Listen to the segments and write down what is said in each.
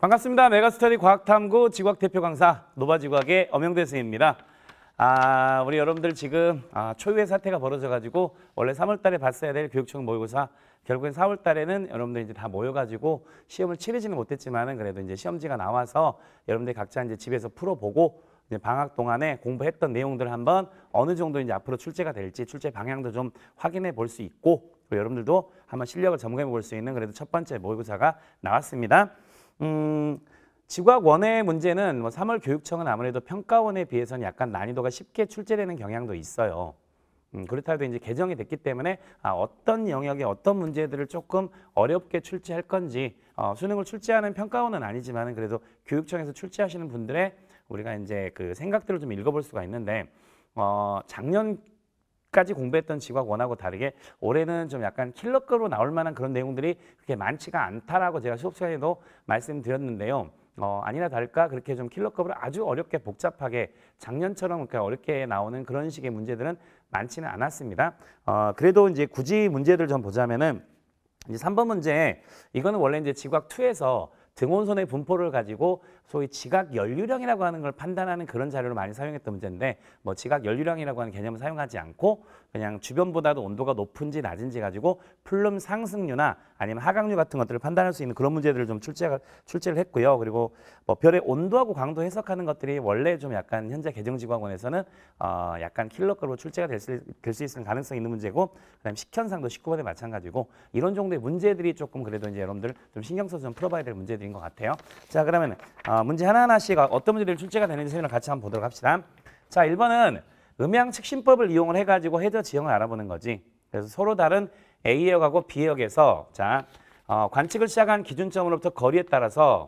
반갑습니다. 메가스터디 과학탐구 지구학 대표 강사 노바지구학의 엄영대 선생입니다. 아, 우리 여러분들 지금 아, 초유의 사태가 벌어져가지고 원래 3월달에 봤어야 될 교육청 모의고사 결국엔 4월달에는 여러분들 이제 다 모여가지고 시험을 치르지는 못했지만은 그래도 이제 시험지가 나와서 여러분들 각자 이제 집에서 풀어보고 이제 방학 동안에 공부했던 내용들 한번 어느 정도 이제 앞으로 출제가 될지 출제 방향도 좀 확인해 볼 수 있고 여러분들도 한번 실력을 점검해 볼 수 있는 그래도 첫 번째 모의고사가 나왔습니다. 음, 지구학 원의 문제는 뭐 3월 교육청은 아무래도 평가원에 비해서는 약간 난이도가 쉽게 출제되는 경향도 있어요. 음, 그렇다고 이제 개정이 됐기 때문에 아, 어떤 영역에 어떤 문제들을 조금 어렵게 출제할 건지 어, 수능을 출제하는 평가원은 아니지만 그래도 교육청에서 출제하시는 분들의 우리가 이제 그 생각들을 좀 읽어볼 수가 있는데 어, 작년 까지 공부했던 지과 원하고 다르게 올해는 좀 약간 킬러급으로 나올 만한 그런 내용들이 그렇게 많지가 않다라고 제가 수업 시간에도 말씀드렸는데요. 어, 아니나 다를까 그렇게 좀 킬러급으로 아주 어렵게 복잡하게 작년처럼 그렇게 어렵게 나오는 그런 식의 문제들은 많지는 않았습니다. 어, 그래도 이제 굳이 문제들 좀 보자면은 이제 3번 문제 이거는 원래 이제 지각 2에서 등온선의 분포를 가지고 소위 지각 연류량이라고 하는 걸 판단하는 그런 자료를 많이 사용했던 문제인데 뭐 지각 연류량이라고 하는 개념을 사용하지 않고 그냥 주변보다도 온도가 높은지 낮은지 가지고 플룸 상승류나 아니면 하강류 같은 것들을 판단할 수 있는 그런 문제들을 좀 출제가, 출제를 했고요. 그리고 뭐 별의 온도하고 광도 해석하는 것들이 원래 좀 약간 현재 개정지구학원에서는 어, 약간 킬러급으로 출제가 될수 될수 있을 가능성이 있는 문제고 그다음 식현상도 19번에 마찬가지고 이런 정도의 문제들이 조금 그래도 이제 여러분들 좀 신경 써서 좀 풀어봐야 될 문제들인 것 같아요. 자 그러면 어, 문제 하나하나씩 어떤 문제들이 출제가 되는지 세미나 같이 한번 보도록 합시다. 자 1번은 음향 측심법을 이용을 해가지고 헤저 지형을 알아보는 거지. 그래서 서로 다른 A역하고 B역에서 자 어, 관측을 시작한 기준점으로부터 거리에 따라서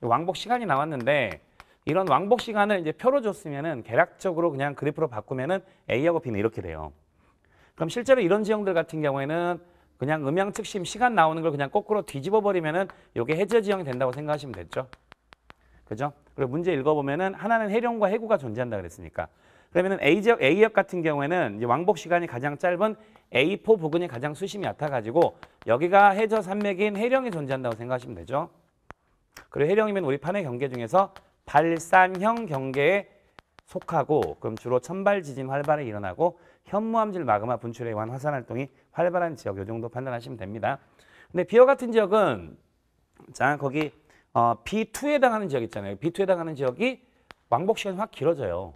왕복 시간이 나왔는데 이런 왕복 시간을 이제 표로 줬으면은 계략적으로 그냥 그래프로 바꾸면은 A하고 B는 이렇게 돼요. 그럼 실제로 이런 지형들 같은 경우에는 그냥 음향 측심 시간 나오는 걸 그냥 거꾸로 뒤집어 버리면은 이게 해저 지형이 된다고 생각하시면 됐죠. 그죠? 그리고 문제 읽어보면은 하나는 해령과 해구가 존재한다 그랬으니까 그러면은 A 지역 A역 같은 경우에는 왕복 시간이 가장 짧은 A4 부근이 가장 수심이 얕아가지고 여기가 해저 산맥인 해령이 존재한다고 생각하시면 되죠. 그리고 해령이면 우리 판의 경계 중에서 발산형 경계에 속하고 그럼 주로 천발 지진 활발히 일어나고 현무암질 마그마 분출에 의한 화산 활동이 활발한 지역 요 정도 판단하시면 됩니다. 근데 비어 같은 지역은 자 거기 어, B2에 해당하는 지역 있잖아요. B2에 해당하는 지역이 왕복 시간이 확 길어져요.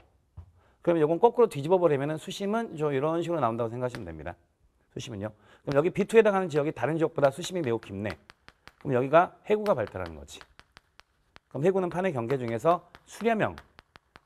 그러면 이건 거꾸로 뒤집어 버리면 수심은 저 이런 식으로 나온다고 생각하시면 됩니다. 수심은요. 그럼 여기 B2에 해당하는 지역이 다른 지역보다 수심이 매우 깊네. 그럼 여기가 해구가 발달하는 거지. 그럼 해구는 판의 경계 중에서 수렴형,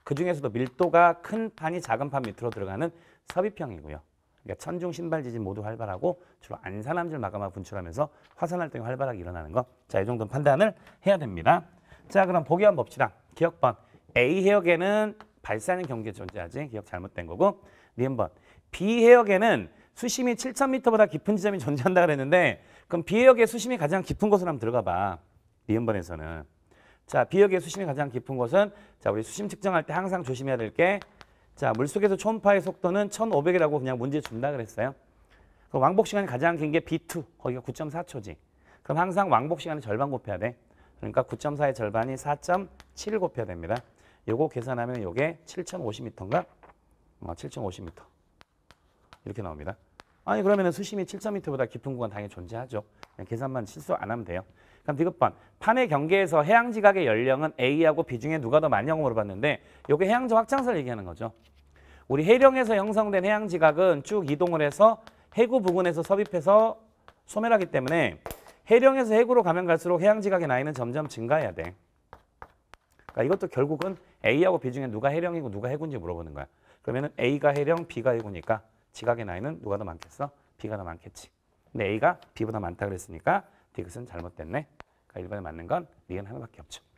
그 중에서도 밀도가 큰 판이 작은 판 밑으로 들어가는 섭입형이고요. 그러니까 천중 신발 지진 모두 활발하고 주로 안산암질 마감화 분출하면서 화산 활동이 활발하게 일어나는 거. 자, 이 정도는 판단을 해야 됩니다. 자, 그럼 보기한 법칙이랑 기억번 A 해역에는 발사는 경계 존재하지 기억 잘못된 거고 니은번 네, 비해역에는 수심이 7,000m보다 깊은 지점이 존재한다 그랬는데 그럼 비해역의 수심이 가장 깊은 곳으로 한번 들어가 봐. 니은번에서는. 네, 자, 비해역의 수심이 가장 깊은 곳은 자, 우리 수심 측정할 때 항상 조심해야 될 게 자, 물속에서 초음파의 속도는 1,500이라고 그냥 문제 준다 그랬어요. 그럼 왕복 시간이 가장 긴 게 B2. 거기가 9.4초지. 그럼 항상 왕복 시간의 절반 곱해야 돼. 그러니까 9.4의 절반이 4.7 곱해야 됩니다. 요거 계산하면 요게 7,050m인가? 어, 7,050m. 이렇게 나옵니다. 아니 그러면 수심이 7,000m보다 깊은 구간 당연히 존재하죠. 계산만 실수 안 하면 돼요. 그럼 디귿번 판의 경계에서 해양 지각의 연령은 A하고 B 중에 누가 더 많냐고 물어봤는데 요게 해양지 확장설 얘기하는 거죠. 우리 해령에서 형성된 해양 지각은 쭉 이동을 해서 해구 부근에서 섭입해서 소멸하기 때문에 해령에서 해구로 가면 갈수록 해양 지각의 나이는 점점 증가해야 돼. 그러니까 이것도 결국은 A하고 B 중에 누가 해령이고 누가 해군지 물어보는 거야. 그러면 A가 해령, B가 해군이니까 지각의 나이는 누가 더 많겠어? B가 더 많겠지. 근데 A가 B보다 많다 그랬으니까 디귿은 잘못됐네. 그러니까 1번에 맞는 건 니은 하나밖에 없죠.